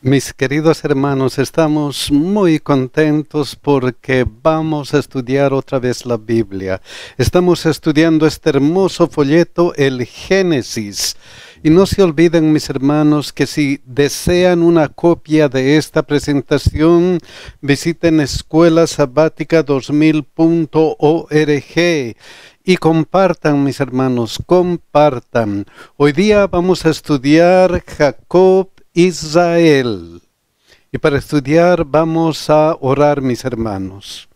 Mis queridos hermanos, estamos muy contentos porque vamos a estudiar otra vez la Biblia. Estamos estudiando este hermoso folleto, el Génesis. Y no se olviden, mis hermanos, que si desean una copia de esta presentación, visiten escuelasabática2000.org y compartan, mis hermanos, compartan. Hoy día vamos a estudiar Jacob Israel. Y para estudiar vamos a orar, mis hermanos.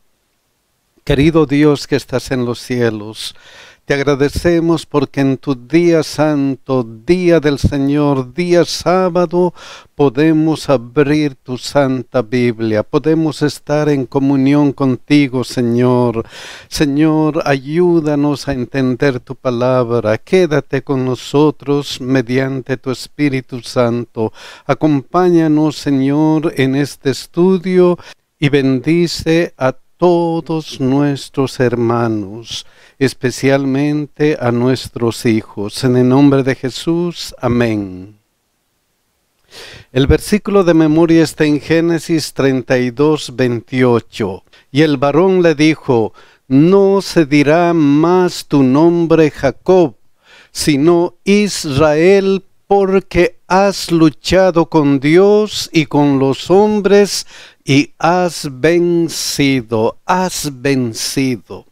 Querido Dios que estás en los cielos, te agradecemos porque en tu día santo, día del Señor, día sábado, podemos abrir tu santa Biblia, podemos estar en comunión contigo, Señor. Señor, ayúdanos a entender tu palabra. Quédate con nosotros mediante tu Espíritu Santo. Acompáñanos, Señor, en este estudio y bendice a todos nuestros hermanos, especialmente a nuestros hijos. En el nombre de Jesús, amén. El versículo de memoria está en Génesis 32, 28. Y el varón le dijo, no se dirá más tu nombre Jacob, sino Israel, porque has luchado con Dios y con los hombres y has vencido, has vencido.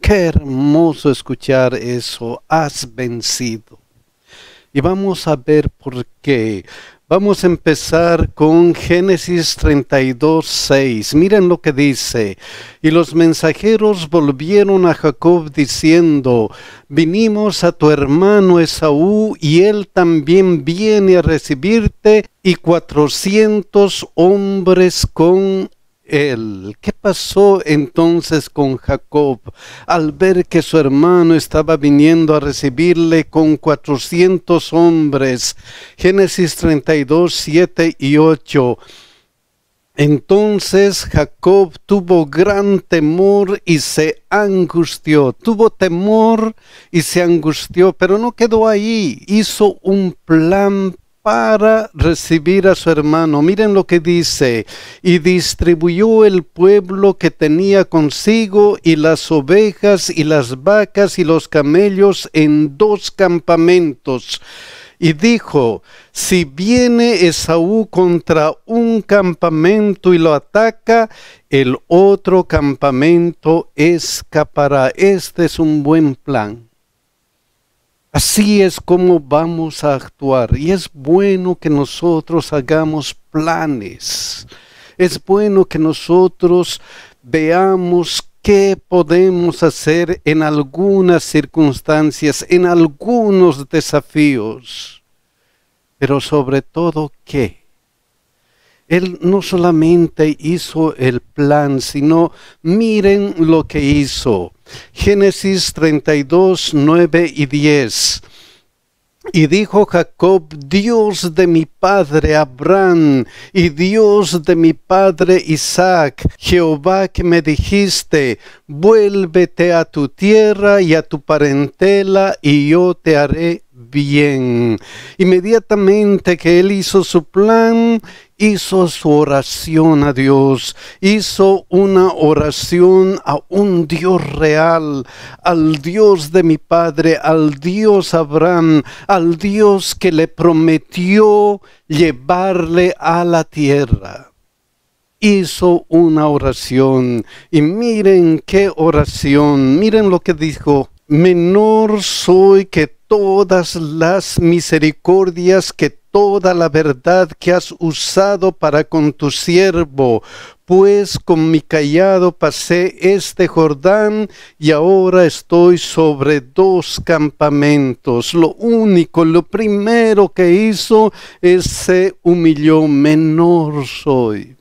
Qué hermoso escuchar eso, has vencido. Y vamos a ver por qué. Vamos a empezar con Génesis 32, 6. Miren lo que dice. Y los mensajeros volvieron a Jacob diciendo, vinimos a tu hermano Esaú y él también viene a recibirte y cuatrocientos hombres con ¿Qué pasó entonces con Jacob al ver que su hermano estaba viniendo a recibirle con 400 hombres? Génesis 32, 7 y 8. Entonces Jacob tuvo gran temor y se angustió. Tuvo temor y se angustió, pero no quedó ahí. Hizo un plan para recibir a su hermano. Miren lo que dice, y distribuyó el pueblo que tenía consigo y las ovejas y las vacas y los camellos en dos campamentos. Y dijo, si viene Esaú contra un campamento y lo ataca, el otro campamento escapará. Este es un buen plan. Así es como vamos a actuar. Y es bueno que nosotros hagamos planes. Es bueno que nosotros veamos qué podemos hacer en algunas circunstancias, en algunos desafíos. Pero sobre todo, ¿qué? Él no solamente hizo el plan, sino miren lo que hizo. Génesis 32, 9 y 10. Y dijo Jacob, Dios de mi padre Abraham y Dios de mi padre Isaac, Jehová que me dijiste, vuélvete a tu tierra y a tu parentela y yo te haré bien. Inmediatamente que él hizo su plan, hizo su oración a Dios, hizo una oración a un Dios real, al Dios de mi padre, al Dios Abraham, al Dios que le prometió llevarle a la tierra hizo una oración. Y miren qué oración, miren lo que dijo menor soy que todas las misericordias, que toda la verdad que has usado para con tu siervo, pues con mi callado pasé este Jordán y ahora estoy sobre dos campamentos. Lo único, lo primero que hizo es se humilló, menor soy.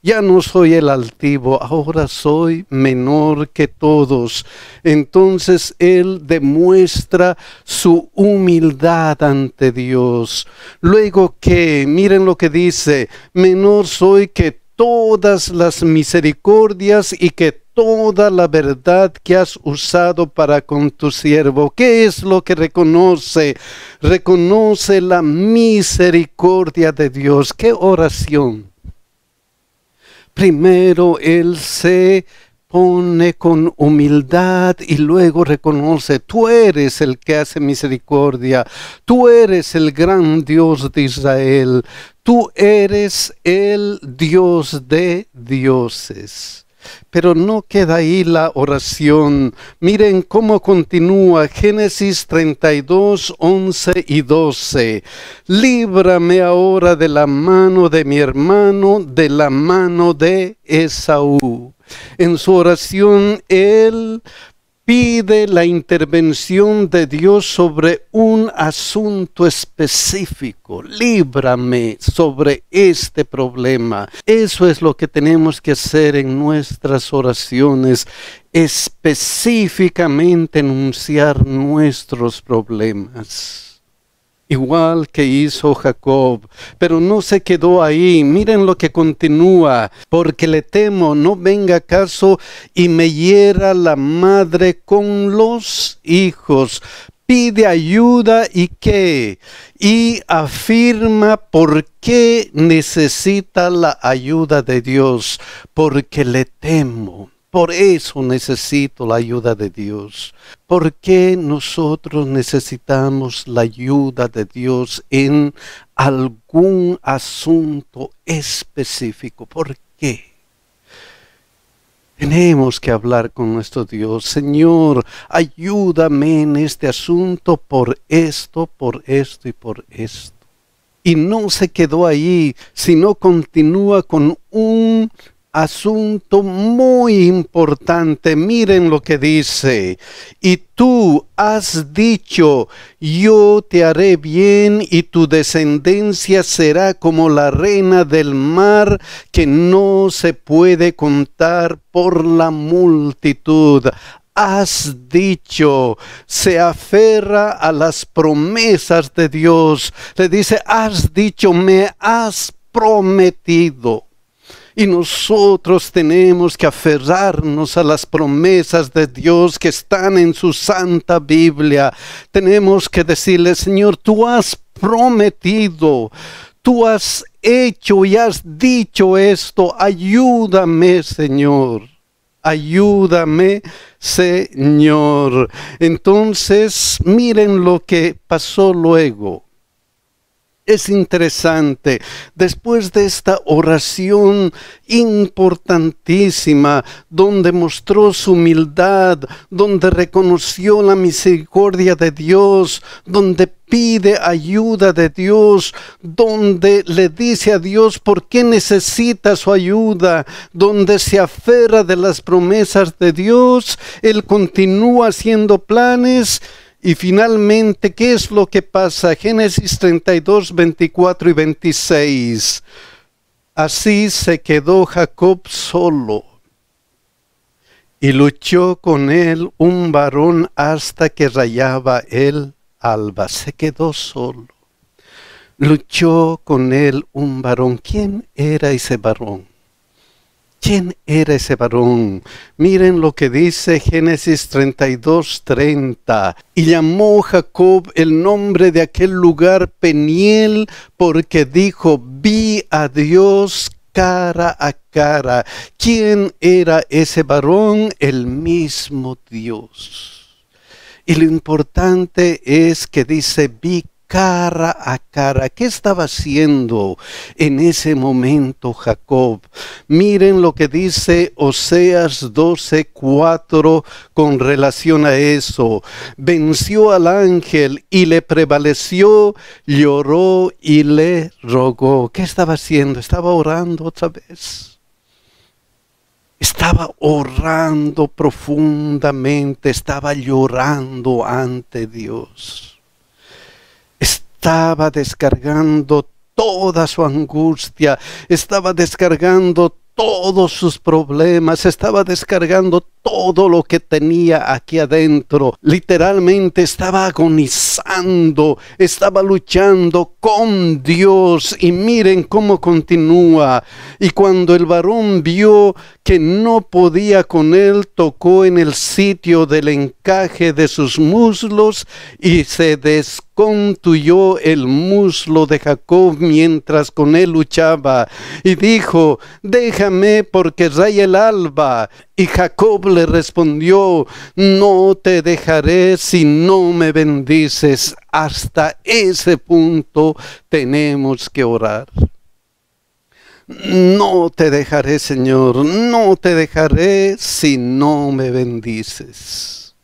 Ya no soy el altivo, ahora soy menor que todos. Entonces Él demuestra su humildad ante Dios. Luego que, miren lo que dice, menor soy que todas las misericordias y que toda la verdad que has usado para con tu siervo. ¿Qué es lo que reconoce? Reconoce la misericordia de Dios. ¿Qué oración? Primero Él se pone con humildad y luego reconoce, tú eres el que hace misericordia, tú eres el gran Dios de Israel, tú eres el Dios de dioses. Pero no queda ahí la oración. Miren cómo continúa Génesis 32, 11 y 12. Líbrame ahora de la mano de mi hermano, de la mano de Esaú. En su oración, él pide la intervención de Dios sobre un asunto específico. Líbrame sobre este problema. Eso es lo que tenemos que hacer en nuestras oraciones, específicamente enunciar nuestros problemas igual que hizo Jacob. Pero no se quedó ahí. Miren lo que continúa. Porque le temo, no venga caso y me hiera la madre con los hijos. Pide ayuda y qué. Y afirma por qué necesita la ayuda de Dios. Porque le temo. Por eso necesito la ayuda de Dios. ¿Por qué nosotros necesitamos la ayuda de Dios en algún asunto específico? ¿Por qué? Tenemos que hablar con nuestro Dios. Señor, ayúdame en este asunto por esto, por esto y por esto. Y no se quedó ahí, sino continúa con un asunto muy importante. Miren lo que dice. Y tú has dicho, yo te haré bien y tu descendencia será como la reina del mar que no se puede contar por la multitud has dicho, se aferra a las promesas de Dios. Le dice, has dicho, me has prometido. Y nosotros tenemos que aferrarnos a las promesas de Dios que están en su santa Biblia. Tenemos que decirle, Señor, tú has prometido, tú has hecho y has dicho esto. Ayúdame, Señor. Ayúdame, Señor. Entonces, miren lo que pasó luego. Es interesante, después de esta oración importantísima, donde mostró su humildad, donde reconoció la misericordia de Dios, donde pide ayuda de Dios, donde le dice a Dios por qué necesita su ayuda, donde se aferra de las promesas de Dios, él continúa haciendo planes y finalmente, ¿qué es lo que pasa? Génesis 32, 24 y 26. Así se quedó Jacob solo y luchó con él un varón hasta que rayaba el alba. Se quedó solo. Luchó con él un varón. ¿Quién era ese varón? ¿Quién era ese varón? Miren lo que dice Génesis 32, 30. Y llamó Jacob el nombre de aquel lugar Peniel porque dijo, vi a Dios cara a cara. ¿Quién era ese varón? El mismo Dios. Y lo importante es que dice, vi cara a cara. ¿Qué estaba haciendo en ese momento Jacob? Miren lo que dice Oseas 12:4 con relación a eso. Venció al ángel y le prevaleció, lloró y le rogó. ¿Qué estaba haciendo? Estaba orando otra vez. Estaba orando profundamente, estaba llorando ante Dios estaba descargando toda su angustia, estaba descargando todos sus problemas, estaba descargando todo lo que tenía aquí adentro. Literalmente estaba agonizando, estaba luchando con Dios. Y miren cómo continúa. Y cuando el varón vio que no podía con él, tocó en el sitio del encaje de sus muslos y se descontuyó el muslo de Jacob mientras con él luchaba. Y dijo, déjame porque raya el alba. Y Jacob le respondió, no te dejaré si no me bendices. Hasta ese punto tenemos que orar. No te dejaré, Señor, no te dejaré si no me bendices.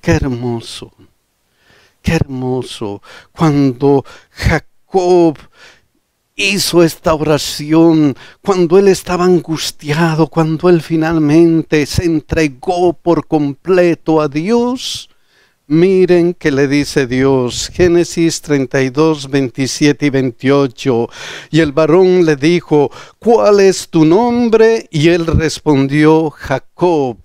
Qué hermoso, qué hermoso. Cuando Jacob hizo esta oración, cuando él estaba angustiado, cuando él finalmente se entregó por completo a Dios, Miren que le dice Dios, Génesis 32, 27 y 28. Y el varón le dijo, ¿cuál es tu nombre? Y él respondió, Jacob.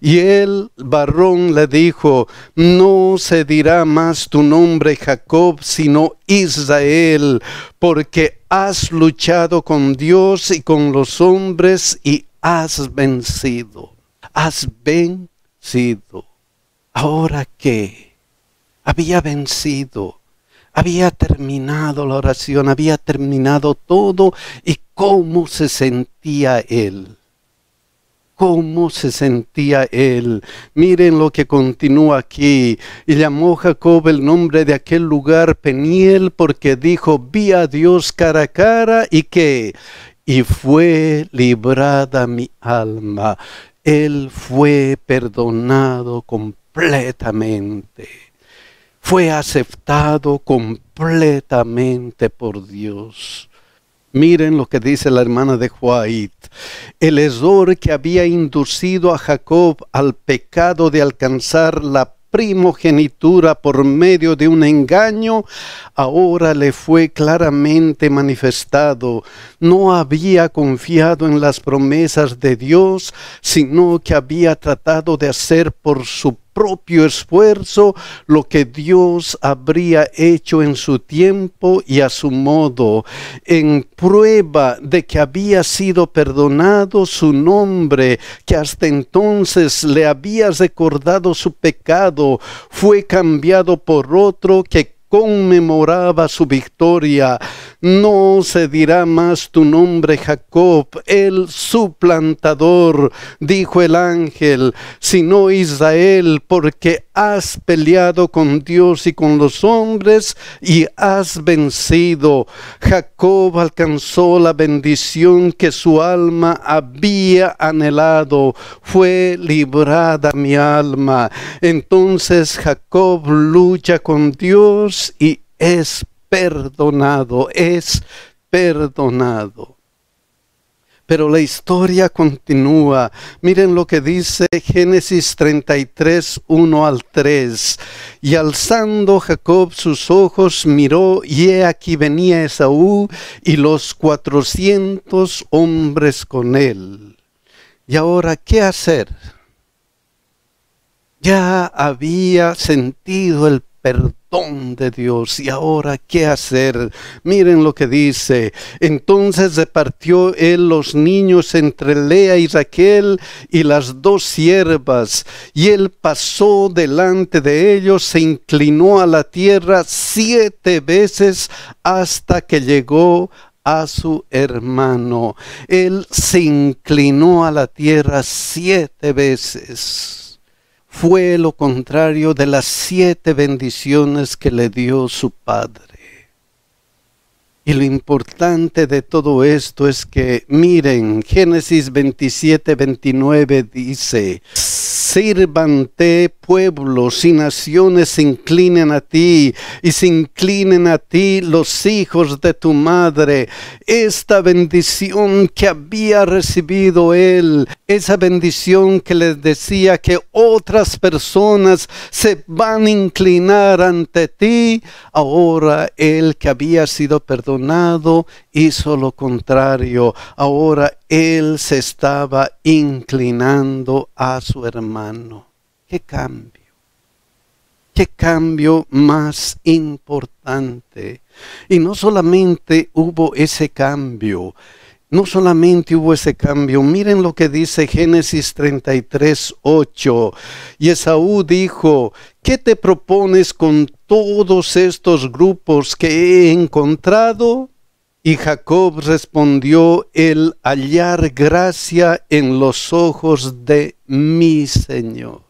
Y el varón le dijo, no se dirá más tu nombre Jacob, sino Israel, porque has luchado con Dios y con los hombres y has vencido. Has vencido ahora que había vencido, había terminado la oración, había terminado todo y cómo se sentía él. Cómo se sentía él. Miren lo que continúa aquí. Y llamó Jacob el nombre de aquel lugar Peniel porque dijo, vi a Dios cara a cara y que, y fue librada mi alma. Él fue perdonado completamente completamente. Fue aceptado completamente por Dios. Miren lo que dice la hermana de Juait. El error que había inducido a Jacob al pecado de alcanzar la primogenitura por medio de un engaño, ahora le fue claramente manifestado. No había confiado en las promesas de Dios, sino que había tratado de hacer por su propio esfuerzo lo que Dios habría hecho en su tiempo y a su modo, en prueba de que había sido perdonado su nombre, que hasta entonces le habías recordado su pecado, fue cambiado por otro que conmemoraba su victoria. No se dirá más tu nombre Jacob, el suplantador, dijo el ángel, sino Israel, porque has peleado con Dios y con los hombres y has vencido. Jacob alcanzó la bendición que su alma había anhelado. Fue librada mi alma. Entonces Jacob lucha con Dios y es perdonado, es perdonado. Pero la historia continúa. Miren lo que dice Génesis 33, 1 al 3. Y alzando Jacob sus ojos, miró, y he aquí venía Esaú y los cuatrocientos hombres con él. Y ahora, ¿qué hacer? Ya había sentido el perdón Dónde Dios. ¿Y ahora qué hacer? Miren lo que dice. Entonces repartió él los niños entre Lea y Raquel y las dos siervas. Y él pasó delante de ellos, se inclinó a la tierra siete veces hasta que llegó a su hermano. Él se inclinó a la tierra siete veces fue lo contrario de las siete bendiciones que le dio su padre. Y lo importante de todo esto es que, miren, Génesis 27, 29 dice, sírvante pueblos y naciones se inclinen a ti y se inclinen a ti los hijos de tu madre. Esta bendición que había recibido él, esa bendición que les decía que otras personas se van a inclinar ante ti, ahora él que había sido perdonado hizo lo contrario. Ahora él se estaba inclinando a su hermano qué cambio, qué cambio más importante. Y no solamente hubo ese cambio, no solamente hubo ese cambio, miren lo que dice Génesis 33, 8. Y Esaú dijo, ¿qué te propones con todos estos grupos que he encontrado? Y Jacob respondió, el hallar gracia en los ojos de mi Señor.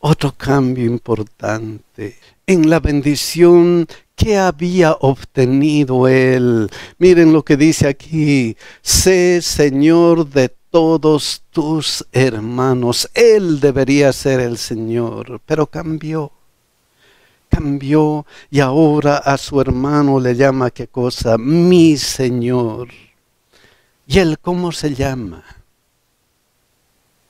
Otro cambio importante en la bendición que había obtenido él. Miren lo que dice aquí. Sé Señor de todos tus hermanos. Él debería ser el Señor, pero cambió. Cambió y ahora a su hermano le llama qué cosa? Mi Señor. ¿Y él cómo se llama?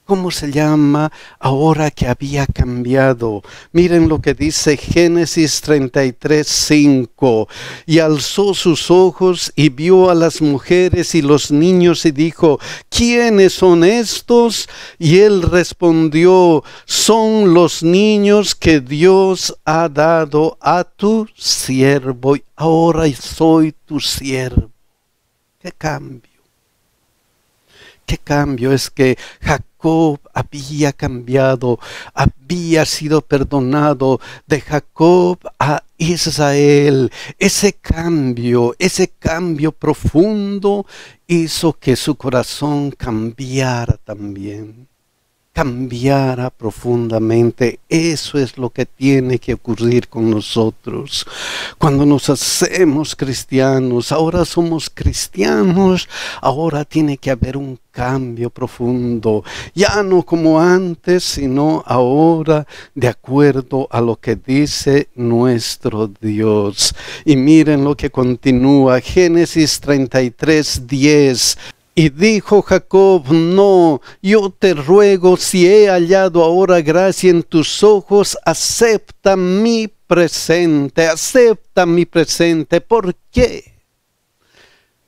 cómo se llama ahora que había cambiado. Miren lo que dice Génesis 33, 5. Y alzó sus ojos y vio a las mujeres y los niños y dijo, ¿quiénes son estos? Y él respondió, son los niños que Dios ha dado a tu siervo. y Ahora soy tu siervo. ¿Qué cambio? ¿Qué cambio es que Jacob había cambiado, había sido perdonado de Jacob a Israel. Ese cambio, ese cambio profundo hizo que su corazón cambiara también cambiara profundamente. Eso es lo que tiene que ocurrir con nosotros. Cuando nos hacemos cristianos, ahora somos cristianos, ahora tiene que haber un cambio profundo, ya no como antes, sino ahora de acuerdo a lo que dice nuestro Dios. Y miren lo que continúa, Génesis 33, 10. Y dijo Jacob, no, yo te ruego, si he hallado ahora gracia en tus ojos, acepta mi presente, acepta mi presente. ¿Por qué?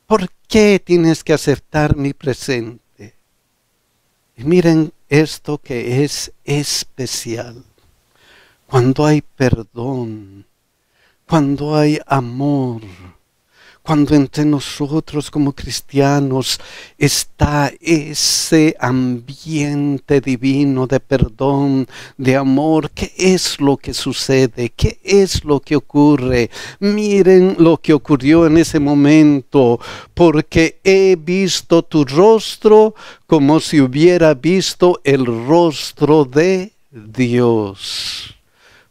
¿Por qué tienes que aceptar mi presente? Y miren esto que es especial. Cuando hay perdón, cuando hay amor, cuando entre nosotros como cristianos está ese ambiente divino de perdón, de amor, ¿qué es lo que sucede? ¿Qué es lo que ocurre? Miren lo que ocurrió en ese momento, porque he visto tu rostro como si hubiera visto el rostro de Dios.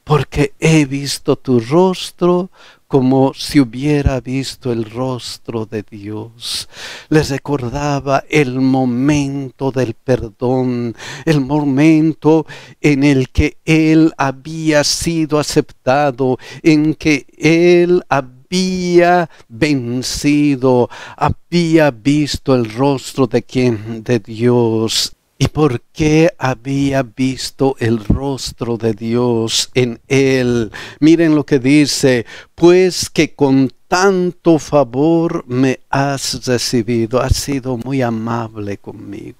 Porque he visto tu rostro como si hubiera visto el rostro de Dios. Les recordaba el momento del perdón, el momento en el que Él había sido aceptado, en que Él había vencido, había visto el rostro de quien, de Dios y por qué había visto el rostro de Dios en él. Miren lo que dice, pues que con tanto favor me has recibido, has sido muy amable conmigo.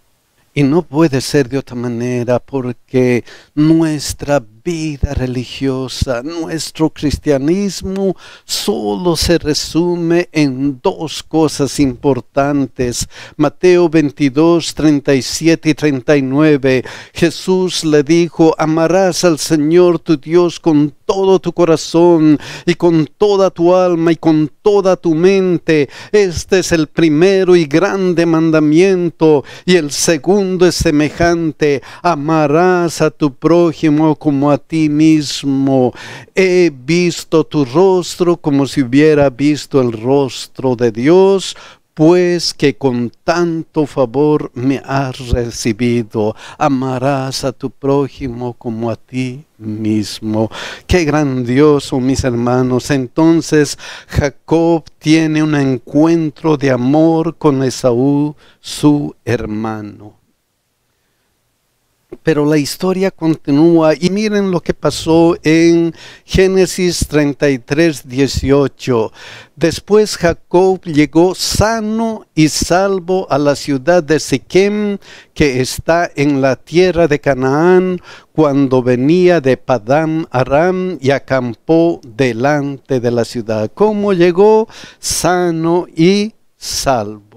Y no puede ser de otra manera porque nuestra vida vida religiosa. Nuestro cristianismo solo se resume en dos cosas importantes. Mateo 22, 37 y 39. Jesús le dijo, amarás al Señor tu Dios con todo tu corazón y con toda tu alma y con toda tu mente. Este es el primero y grande mandamiento y el segundo es semejante. Amarás a tu prójimo como a ti mismo. He visto tu rostro como si hubiera visto el rostro de Dios, pues que con tanto favor me has recibido. Amarás a tu prójimo como a ti mismo. Qué grandioso, mis hermanos. Entonces Jacob tiene un encuentro de amor con Esaú, su hermano pero la historia continúa y miren lo que pasó en Génesis 33, 18. Después Jacob llegó sano y salvo a la ciudad de Siquem, que está en la tierra de Canaán, cuando venía de Padam Aram y acampó delante de la ciudad. ¿Cómo llegó? Sano y salvo.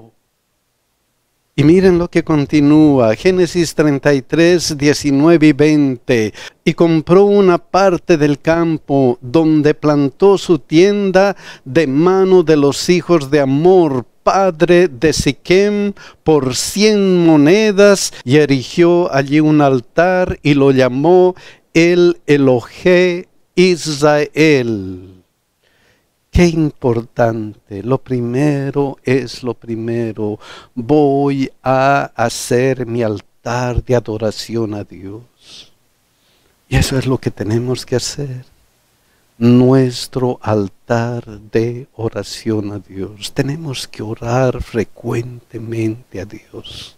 Y miren lo que continúa, Génesis 33, 19 y 20. Y compró una parte del campo donde plantó su tienda de mano de los hijos de Amor, padre de Siquem, por cien monedas y erigió allí un altar y lo llamó el Elohé Israel. Qué importante, lo primero es lo primero. Voy a hacer mi altar de adoración a Dios. Y eso es lo que tenemos que hacer. Nuestro altar de oración a Dios. Tenemos que orar frecuentemente a Dios.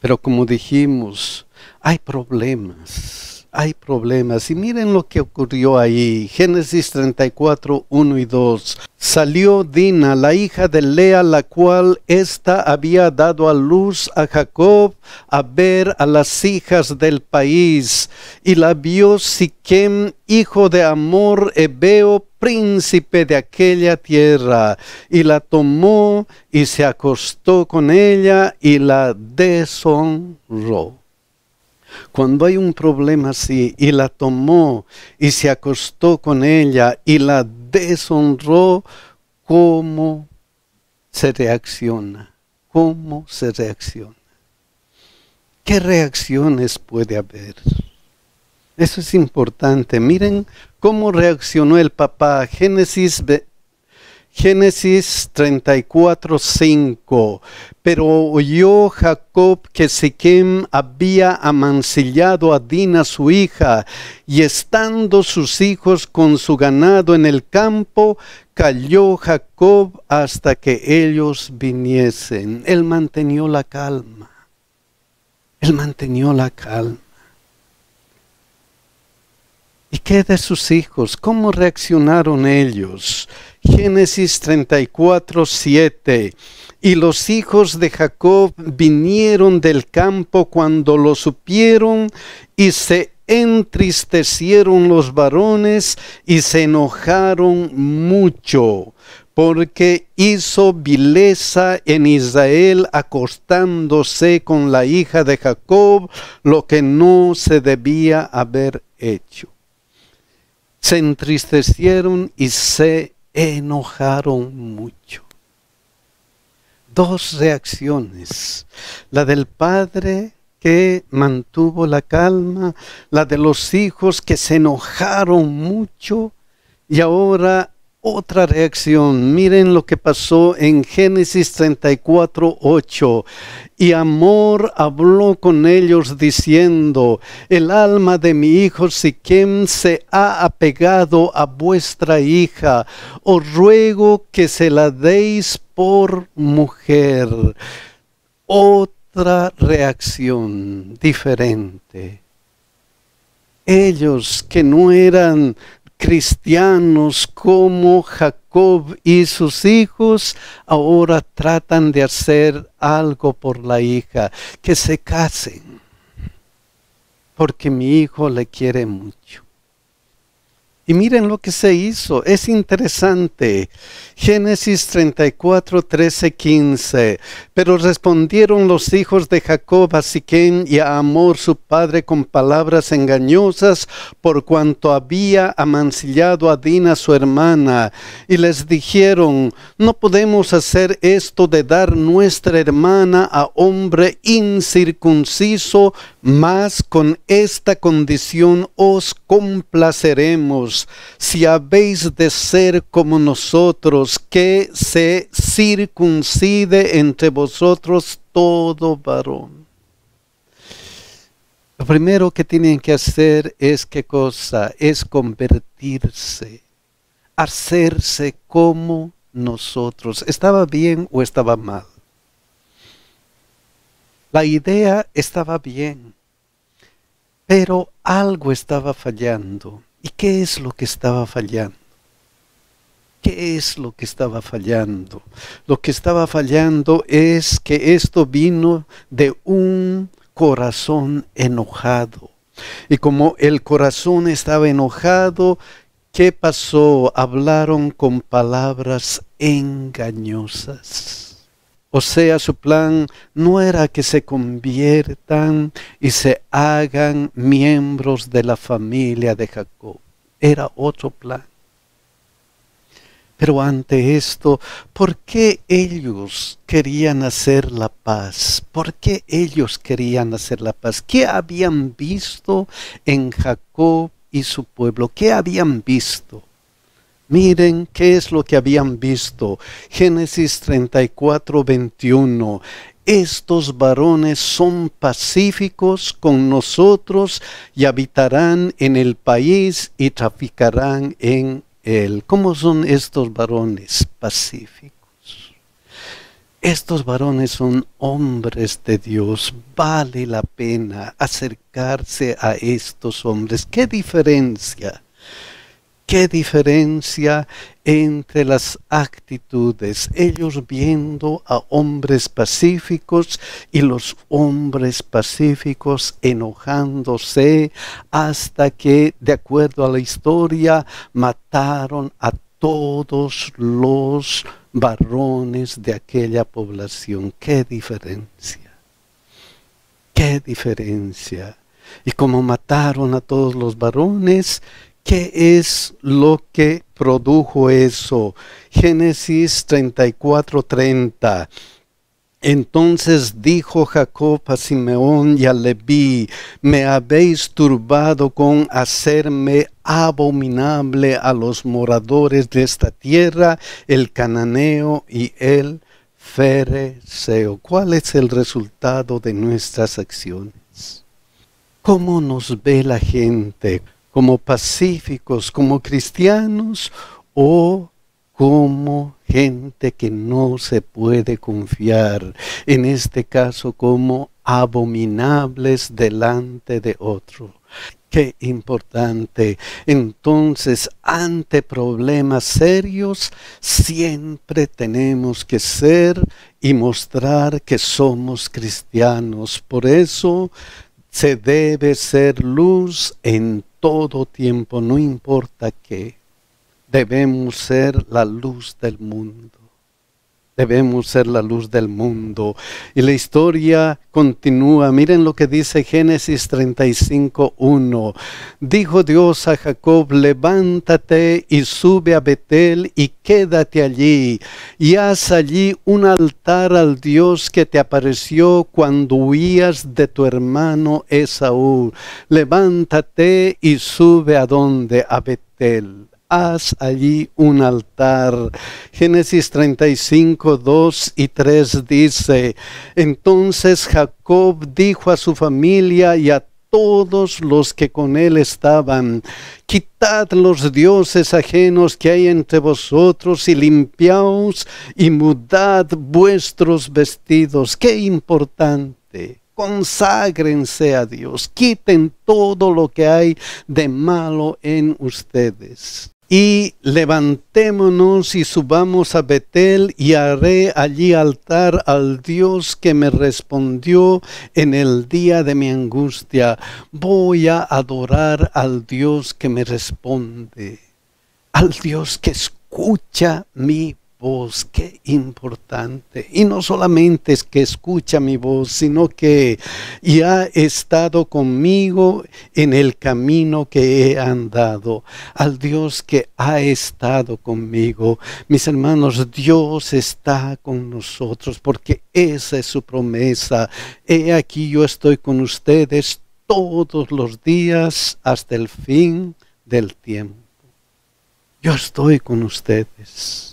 Pero como dijimos, hay problemas hay problemas. Y miren lo que ocurrió ahí. Génesis 34, 1 y 2. Salió Dina, la hija de Lea, la cual ésta había dado a luz a Jacob, a ver a las hijas del país. Y la vio Siquem, hijo de Amor Ebeo, príncipe de aquella tierra, y la tomó y se acostó con ella y la deshonró. Cuando hay un problema así y la tomó y se acostó con ella y la deshonró, ¿cómo se reacciona? ¿Cómo se reacciona? ¿Qué reacciones puede haber? Eso es importante. Miren cómo reaccionó el papá. Génesis Génesis 34.5 Pero oyó Jacob que Siquem había amancillado a Dina su hija, y estando sus hijos con su ganado en el campo, calló Jacob hasta que ellos viniesen. Él mantenió la calma. Él mantenió la calma. ¿Y qué de sus hijos? ¿Cómo reaccionaron ellos? Génesis 34, 7. Y los hijos de Jacob vinieron del campo cuando lo supieron y se entristecieron los varones y se enojaron mucho porque hizo vileza en Israel acostándose con la hija de Jacob, lo que no se debía haber hecho. Se entristecieron y se enojaron mucho. Dos reacciones, la del padre que mantuvo la calma, la de los hijos que se enojaron mucho y ahora otra reacción. Miren lo que pasó en Génesis 34, 8. Y Amor habló con ellos diciendo, el alma de mi hijo Siquem se ha apegado a vuestra hija, os ruego que se la deis por mujer. Otra reacción diferente ellos que no eran cristianos como Jacob y sus hijos ahora tratan de hacer algo por la hija, que se casen, porque mi hijo le quiere mucho. Y miren lo que se hizo, es interesante. Génesis 34, 13, 15. Pero respondieron los hijos de Jacob a Siquén y a Amor su padre con palabras engañosas por cuanto había amancillado a Dina su hermana. Y les dijeron, no podemos hacer esto de dar nuestra hermana a hombre incircunciso mas con esta condición os complaceremos, si habéis de ser como nosotros, que se circuncide entre vosotros todo varón. Lo primero que tienen que hacer es qué cosa? Es convertirse, hacerse como nosotros. ¿Estaba bien o estaba mal? La idea estaba bien, pero algo estaba fallando. ¿Y qué es lo que estaba fallando? ¿Qué es lo que estaba fallando? Lo que estaba fallando es que esto vino de un corazón enojado. Y como el corazón estaba enojado, ¿qué pasó? Hablaron con palabras engañosas. O sea, su plan no era que se conviertan y se hagan miembros de la familia de Jacob. Era otro plan. Pero ante esto, ¿por qué ellos querían hacer la paz? ¿Por qué ellos querían hacer la paz? ¿Qué habían visto en Jacob y su pueblo? ¿Qué habían visto? Miren qué es lo que habían visto. Génesis 34, 21. Estos varones son pacíficos con nosotros y habitarán en el país y traficarán en él. ¿Cómo son estos varones pacíficos? Estos varones son hombres de Dios. Vale la pena acercarse a estos hombres. ¿Qué diferencia? qué diferencia entre las actitudes, ellos viendo a hombres pacíficos y los hombres pacíficos enojándose hasta que, de acuerdo a la historia, mataron a todos los varones de aquella población. ¡Qué diferencia! ¡Qué diferencia! Y como mataron a todos los varones, ¿Qué es lo que produjo eso? Génesis 34:30. Entonces dijo Jacob a Simeón y a Leví, me habéis turbado con hacerme abominable a los moradores de esta tierra, el cananeo y el fereceo. ¿Cuál es el resultado de nuestras acciones? ¿Cómo nos ve la gente? como pacíficos, como cristianos o como gente que no se puede confiar, en este caso como abominables delante de otro. Qué importante. Entonces, ante problemas serios, siempre tenemos que ser y mostrar que somos cristianos. Por eso se debe ser luz en todo tiempo, no importa qué, debemos ser la luz del mundo. Debemos ser la luz del mundo. Y la historia continúa. Miren lo que dice Génesis 35.1. Dijo Dios a Jacob, levántate y sube a Betel y quédate allí. Y haz allí un altar al Dios que te apareció cuando huías de tu hermano Esaú. Levántate y sube a donde? A Betel haz allí un altar. Génesis 35, 2 y 3 dice, entonces Jacob dijo a su familia y a todos los que con él estaban, quitad los dioses ajenos que hay entre vosotros y limpiaos y mudad vuestros vestidos. Qué importante conságrense a Dios, quiten todo lo que hay de malo en ustedes. Y levantémonos y subamos a Betel y haré allí altar al Dios que me respondió en el día de mi angustia. Voy a adorar al Dios que me responde, al Dios que escucha mi voz, qué importante. Y no solamente es que escucha mi voz, sino que y ha estado conmigo en el camino que he andado. Al Dios que ha estado conmigo. Mis hermanos, Dios está con nosotros porque esa es su promesa. He aquí yo estoy con ustedes todos los días hasta el fin del tiempo. Yo estoy con ustedes.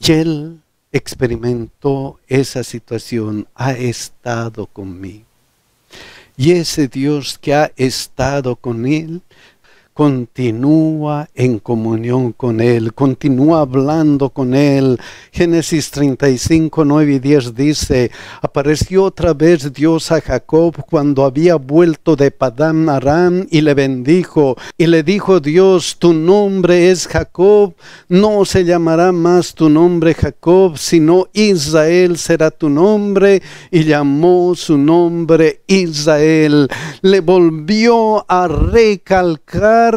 Y él experimentó esa situación, ha estado conmigo. Y ese Dios que ha estado con él continúa en comunión con Él, continúa hablando con Él. Génesis 35, 9 y 10 dice, apareció otra vez Dios a Jacob cuando había vuelto de Padán Aram y le bendijo. Y le dijo Dios, tu nombre es Jacob, no se llamará más tu nombre Jacob, sino Israel será tu nombre. Y llamó su nombre Israel. Le volvió a recalcar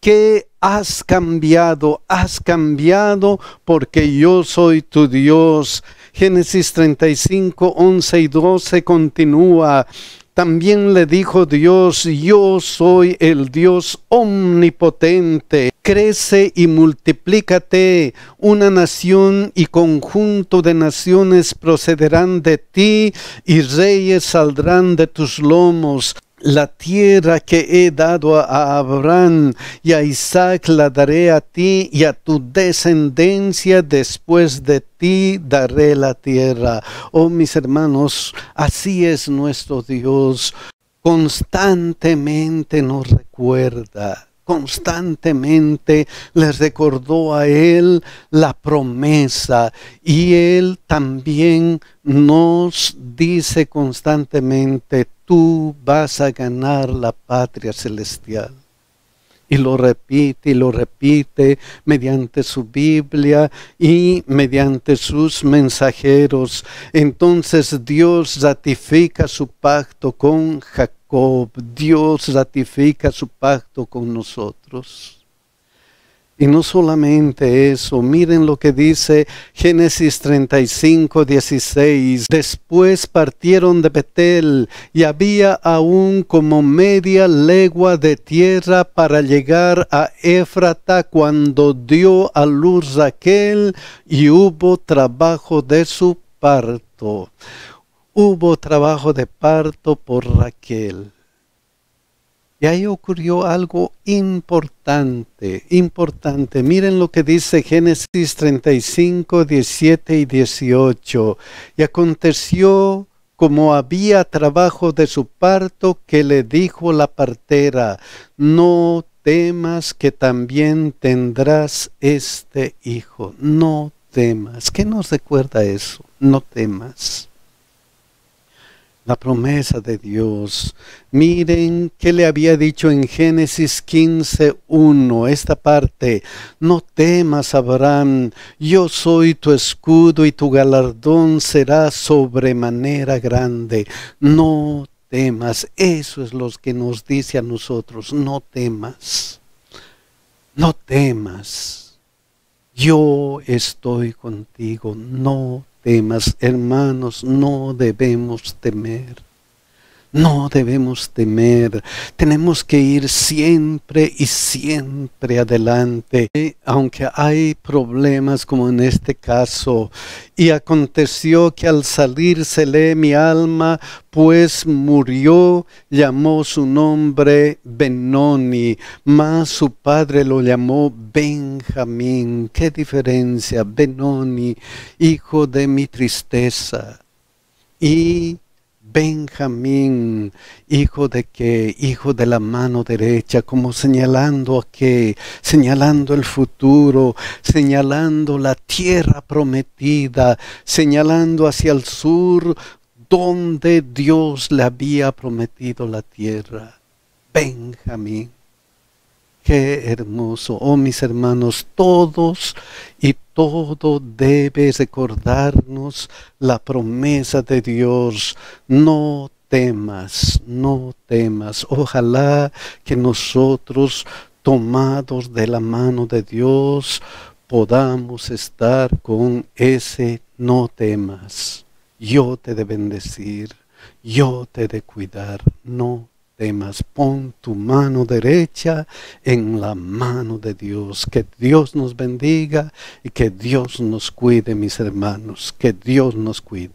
que has cambiado, has cambiado porque yo soy tu Dios. Génesis 35, 11 y 12 continúa. También le dijo Dios, yo soy el Dios omnipotente. Crece y multiplícate, una nación y conjunto de naciones procederán de ti y reyes saldrán de tus lomos. La tierra que he dado a Abraham y a Isaac la daré a ti y a tu descendencia después de ti daré la tierra. Oh mis hermanos, así es nuestro Dios. Constantemente nos recuerda constantemente le recordó a él la promesa y él también nos dice constantemente tú vas a ganar la patria celestial. Y lo repite y lo repite mediante su Biblia y mediante sus mensajeros. Entonces Dios ratifica su pacto con Jacob. Dios ratifica su pacto con nosotros. Y no solamente eso, miren lo que dice Génesis 35, 16. Después partieron de Betel y había aún como media legua de tierra para llegar a Éfrata cuando dio a luz Raquel y hubo trabajo de su parto. Hubo trabajo de parto por Raquel. Y ahí ocurrió algo importante, importante. Miren lo que dice Génesis 35, 17 y 18. Y aconteció como había trabajo de su parto que le dijo la partera, no temas que también tendrás este hijo, no temas. ¿Qué nos recuerda eso? No temas la promesa de Dios. Miren qué le había dicho en Génesis 15.1, esta parte, no temas Abraham, yo soy tu escudo y tu galardón será sobremanera grande. No temas, eso es lo que nos dice a nosotros, no temas, no temas. Yo estoy contigo, no temas temas, hermanos, no debemos temer. No debemos temer, tenemos que ir siempre y siempre adelante, eh, aunque hay problemas como en este caso. Y aconteció que al salírsele mi alma, pues murió, llamó su nombre Benoni, mas su padre lo llamó Benjamín. ¿Qué diferencia? Benoni, hijo de mi tristeza. Y Benjamín, hijo de que, hijo de la mano derecha, como señalando a que, señalando el futuro, señalando la tierra prometida, señalando hacia el sur donde Dios le había prometido la tierra. Benjamín. Qué hermoso. Oh, mis hermanos, todos y todo debe recordarnos la promesa de Dios. No temas, no temas. Ojalá que nosotros, tomados de la mano de Dios, podamos estar con ese no temas. Yo te de bendecir, yo te de cuidar, no temas. Pon tu mano derecha en la mano de Dios. Que Dios nos bendiga y que Dios nos cuide, mis hermanos. Que Dios nos cuide.